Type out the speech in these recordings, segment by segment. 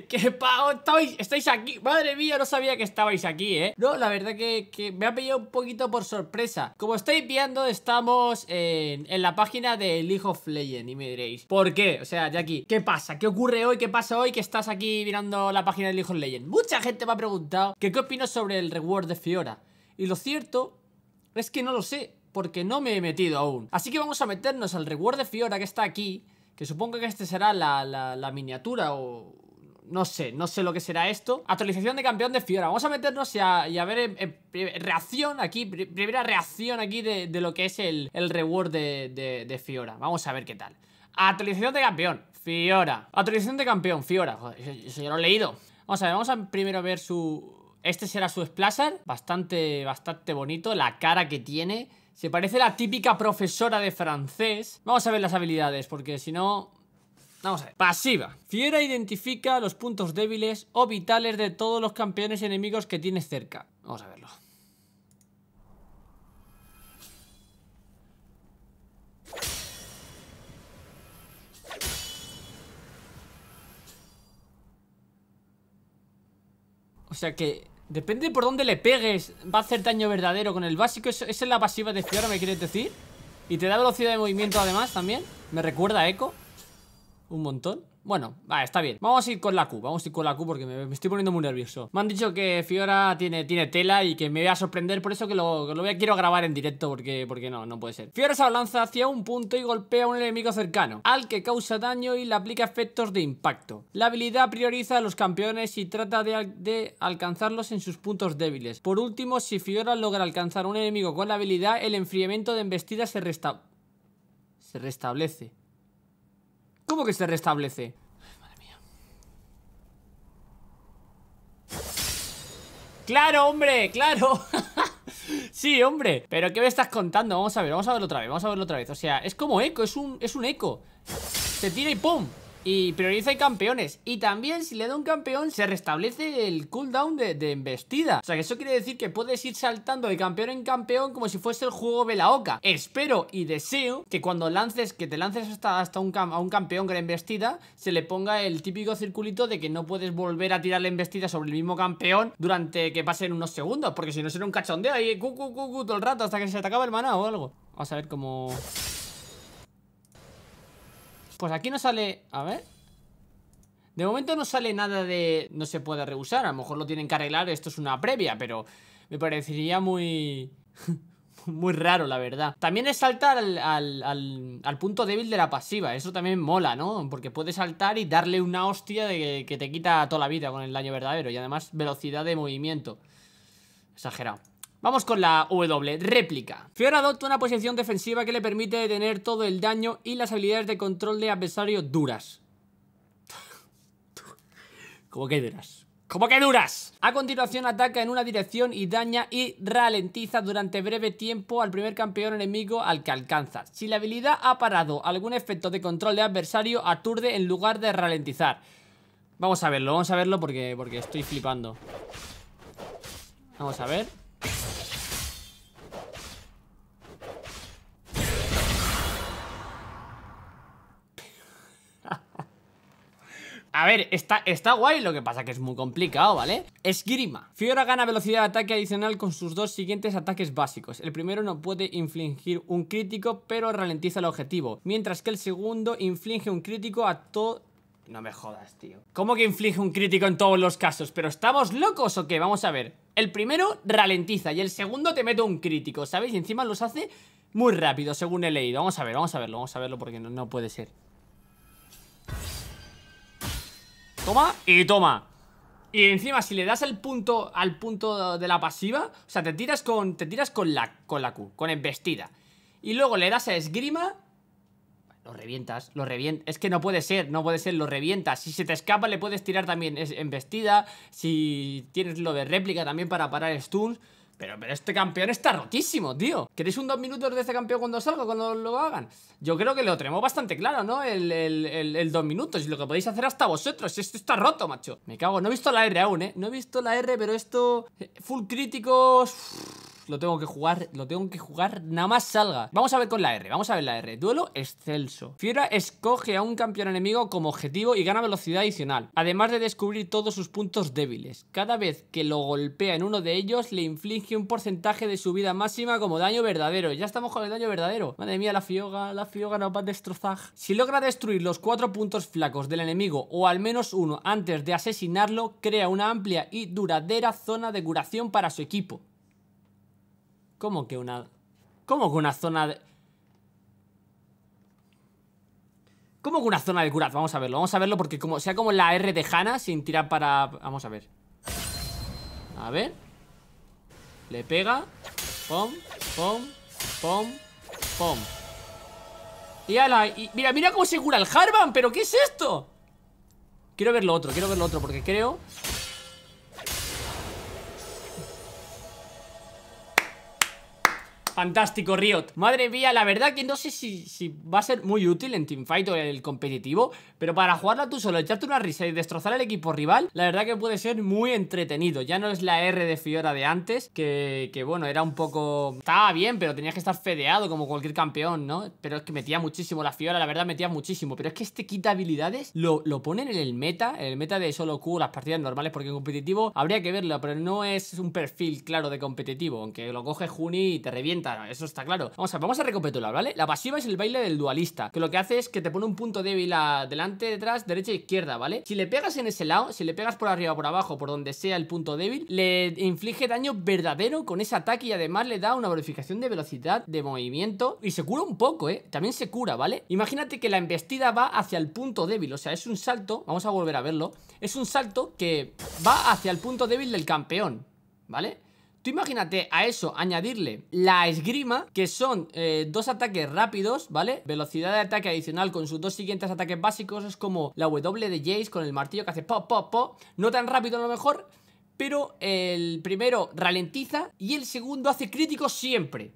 qué pago estáis aquí Madre mía, no sabía que estabais aquí, eh No, la verdad que, me ha pillado un poquito por sorpresa Como estáis viendo, estamos en, la página de League of Legends Y me diréis, ¿por qué? O sea, Jackie, ¿qué pasa? ¿Qué ocurre hoy? ¿Qué pasa hoy que estás aquí mirando la página de League of Legends? Mucha gente me ha preguntado qué opino sobre el reward de Fiora Y lo cierto es que no lo sé porque no me he metido aún Así que vamos a meternos al reward de Fiora que está aquí que supongo que este será la miniatura o, no sé, no sé lo que será esto Actualización de campeón de Fiora Vamos a meternos y a, ver eh, eh, reacción aquí Primera reacción aquí de, lo que es el, reward de, de, Fiora Vamos a ver qué tal Actualización de campeón, Fiora Actualización de campeón, Fiora Joder, eso ya lo he leído Vamos a ver, vamos a primero ver su... Este será su Splasher Bastante, bastante bonito La cara que tiene Se parece a la típica profesora de francés Vamos a ver las habilidades Porque si no... Vamos a ver. Pasiva. Fiera identifica los puntos débiles o vitales de todos los campeones enemigos que tienes cerca. Vamos a verlo. O sea que depende por dónde le pegues Va a hacer daño verdadero con el básico ¿Esa es la pasiva de Fiora me quieres decir? Y te da velocidad de movimiento además también Me recuerda a Echo un montón. Bueno, está bien. Vamos a ir con la Q, vamos a ir con la Q porque me, estoy poniendo muy nervioso. Me han dicho que Fiora tiene, tiene tela y que me voy a sorprender, por eso que lo, voy a, quiero grabar en directo porque, porque no, no puede ser. Fiora se lanza hacia un punto y golpea a un enemigo cercano, al que causa daño y le aplica efectos de impacto. La habilidad prioriza a los campeones y trata de, de alcanzarlos en sus puntos débiles. Por último, si Fiora logra alcanzar a un enemigo con la habilidad, el enfriamiento de embestida se resta... Se restablece. ¿Cómo que se restablece? madre mía. ¡Claro, hombre! ¡Claro! sí, hombre. ¿Pero qué me estás contando? Vamos a ver, vamos a verlo otra vez, vamos a verlo otra vez. O sea, es como eco, es un, es un eco. Se tira y ¡pum! y prioriza y campeones. Y también si le da un campeón se restablece el cooldown de, embestida. O sea que eso quiere decir que puedes ir saltando de campeón en campeón como si fuese el juego de la oca. Espero y deseo que cuando lances, que te lances hasta, hasta un, a un campeón con embestida, se le ponga el típico circulito de que no puedes volver a tirar la embestida sobre el mismo campeón durante que pasen unos segundos. Porque si no será un cachondeo ahí, cu, cu, cu, todo el rato hasta que se te acaba el maná o algo. Vamos a ver cómo... Pues aquí no sale... A ver... De momento no sale nada de... No se puede rehusar. A lo mejor lo tienen que arreglar. Esto es una previa, pero... Me parecería muy... muy raro, la verdad. También es saltar al, punto débil de la pasiva. Eso también mola, ¿no? Porque puedes saltar y darle una hostia de que te quita toda la vida con el daño verdadero. Y además, velocidad de movimiento. Exagerado. Vamos con la W, réplica. Fiora adopta una posición defensiva que le permite detener todo el daño y las habilidades de control de adversario duras. ¿Cómo que duras? ¿Cómo que duras? A continuación ataca en una dirección y daña y ralentiza durante breve tiempo al primer campeón enemigo al que alcanza. Si la habilidad ha parado algún efecto de control de adversario, aturde en lugar de ralentizar. Vamos a verlo, vamos a verlo porque, porque estoy flipando. Vamos a ver. A ver, está, está guay, lo que pasa que es muy complicado, ¿vale? Esgrima. Fiora gana velocidad de ataque adicional con sus dos siguientes ataques básicos. El primero no puede infligir un crítico, pero ralentiza el objetivo. Mientras que el segundo inflige un crítico a todo... No me jodas, tío. ¿Cómo que inflige un crítico en todos los casos? ¿Pero estamos locos o qué? Vamos a ver. El primero ralentiza y el segundo te mete un crítico, ¿sabes? Y encima los hace muy rápido, según he leído. Vamos a ver, vamos a verlo, vamos a verlo porque no puede ser. Toma y toma Y encima si le das el punto al punto de la pasiva O sea, te tiras con, te tiras con, la, con la Q, con embestida Y luego le das a esgrima Lo revientas, lo revientas Es que no puede ser, no puede ser, lo revientas Si se te escapa le puedes tirar también embestida Si tienes lo de réplica también para parar stuns pero, este campeón está rotísimo, tío. ¿Queréis un dos minutos de este campeón cuando salga, cuando lo hagan? Yo creo que lo tenemos bastante claro, ¿no? El, el, el dos minutos y lo que podéis hacer hasta vosotros. Esto está roto, macho. Me cago. No he visto la R aún, ¿eh? No he visto la R, pero esto... Eh, full críticos lo tengo que jugar, lo tengo que jugar nada más salga. Vamos a ver con la R, vamos a ver la R. Duelo excelso. Fiera escoge a un campeón enemigo como objetivo y gana velocidad adicional, además de descubrir todos sus puntos débiles. Cada vez que lo golpea en uno de ellos, le inflige un porcentaje de su vida máxima como daño verdadero. Ya estamos con el daño verdadero. Madre mía, la Fioga, la Fioga no va a destrozar. Si logra destruir los cuatro puntos flacos del enemigo o al menos uno antes de asesinarlo, crea una amplia y duradera zona de curación para su equipo. ¿Cómo que una... ¿Cómo que una zona de... ¿Cómo que una zona de curaz. Vamos a verlo, vamos a verlo porque como sea como la R de Hanna sin tirar para... Vamos a ver. A ver. Le pega. Pom, pom, pom, pom. Y, a mira, mira cómo se cura el Harvan, pero ¿qué es esto? Quiero ver lo otro, quiero ver lo otro porque creo Fantástico, Riot. Madre mía, la verdad que no sé si, va a ser muy útil en teamfight o en el competitivo, pero para jugarla tú solo, echarte una risa y destrozar al equipo rival, la verdad que puede ser muy entretenido. Ya no es la R de Fiora de antes, que, bueno, era un poco... Estaba bien, pero tenías que estar fedeado como cualquier campeón, ¿no? Pero es que metía muchísimo la Fiora, la verdad metía muchísimo, pero es que este quita habilidades lo, ponen en el meta, en el meta de solo Q, las partidas normales, porque en competitivo habría que verlo, pero no es un perfil claro de competitivo, aunque lo coge Juni y te revienta eso está claro Vamos a, vamos a recapitular, ¿vale? La pasiva es el baile del dualista Que lo que hace es que te pone un punto débil a, delante, detrás, derecha e izquierda, ¿vale? Si le pegas en ese lado, si le pegas por arriba o por abajo Por donde sea el punto débil Le inflige daño verdadero con ese ataque Y además le da una verificación de velocidad, de movimiento Y se cura un poco, ¿eh? También se cura, ¿vale? Imagínate que la embestida va hacia el punto débil O sea, es un salto, vamos a volver a verlo Es un salto que va hacia el punto débil del campeón ¿Vale? Tú imagínate a eso añadirle la esgrima, que son eh, dos ataques rápidos, ¿vale? Velocidad de ataque adicional con sus dos siguientes ataques básicos. Es como la W de Jace con el martillo que hace pop, pop, pop. No tan rápido a lo mejor, pero el primero ralentiza y el segundo hace crítico siempre.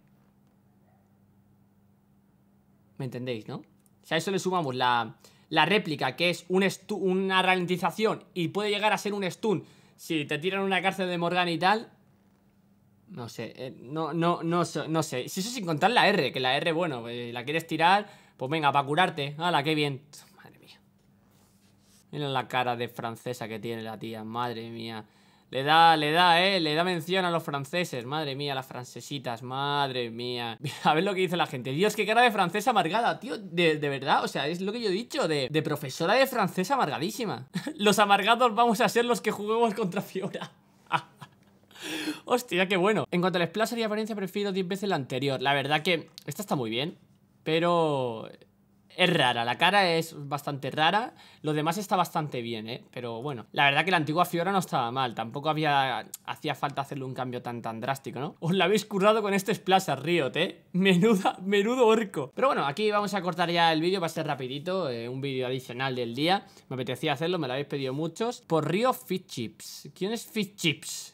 ¿Me entendéis, no? Si a eso le sumamos la, réplica, que es una ralentización y puede llegar a ser un stun si te tiran una cárcel de Morgana y tal, no sé, eh, no, no, no, no sé. Si eso sin contar la R, que la R, bueno, pues, la quieres tirar, pues venga, para curarte. ¡Hala, qué bien! Madre mía. Mira la cara de francesa que tiene la tía, madre mía. Le da, le da, eh, le da mención a los franceses, madre mía, las francesitas, madre mía. A ver lo que dice la gente. Dios, qué cara de francesa amargada, tío, de, verdad, o sea, es lo que yo he dicho, de, de profesora de francesa amargadísima. los amargados vamos a ser los que juguemos contra Fiora. Hostia, qué bueno. En cuanto al splasher y apariencia, prefiero 10 veces la anterior. La verdad que esta está muy bien, pero es rara, la cara es bastante rara, lo demás está bastante bien, ¿eh? Pero bueno, la verdad que la antigua Fiora no estaba mal, tampoco había hacía falta hacerle un cambio tan tan drástico, ¿no? Os la habéis currado con este Splasher Riot, ¿eh? Menuda, menudo orco. Pero bueno, aquí vamos a cortar ya el vídeo, va a ser rapidito, eh, un vídeo adicional del día. Me apetecía hacerlo, me lo habéis pedido muchos. Por Río Fit Chips. ¿Quién es Fit Chips?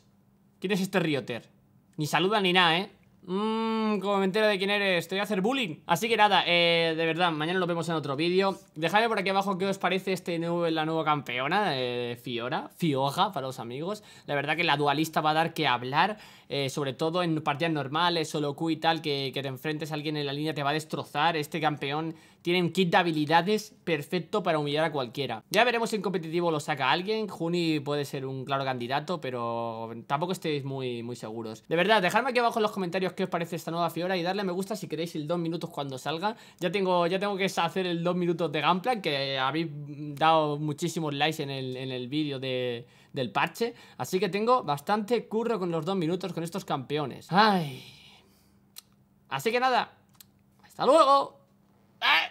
¿Quién es este Rioter? Ni saluda ni nada, ¿eh? Mmm, como me entero de quién eres, te voy a hacer bullying Así que nada, eh, de verdad, mañana lo vemos en otro vídeo Dejadme por aquí abajo qué os parece este nuevo, la nueva campeona eh, Fiora, Fioja para los amigos La verdad que la dualista va a dar que hablar eh, sobre todo en partidas normales, solo Q y tal, que, te enfrentes a alguien en la línea te va a destrozar. Este campeón tiene un kit de habilidades perfecto para humillar a cualquiera. Ya veremos si en competitivo lo saca alguien. Juni puede ser un claro candidato, pero tampoco estéis muy, muy seguros. De verdad, dejadme aquí abajo en los comentarios qué os parece esta nueva Fiora y darle a me gusta si queréis el 2 minutos cuando salga. Ya tengo, ya tengo que hacer el 2 minutos de Gunplan, que habéis dado muchísimos likes en el vídeo de del parche. Así que tengo bastante curro con los dos minutos con estos campeones. Ay. Así que nada. Hasta luego. ¡Eh!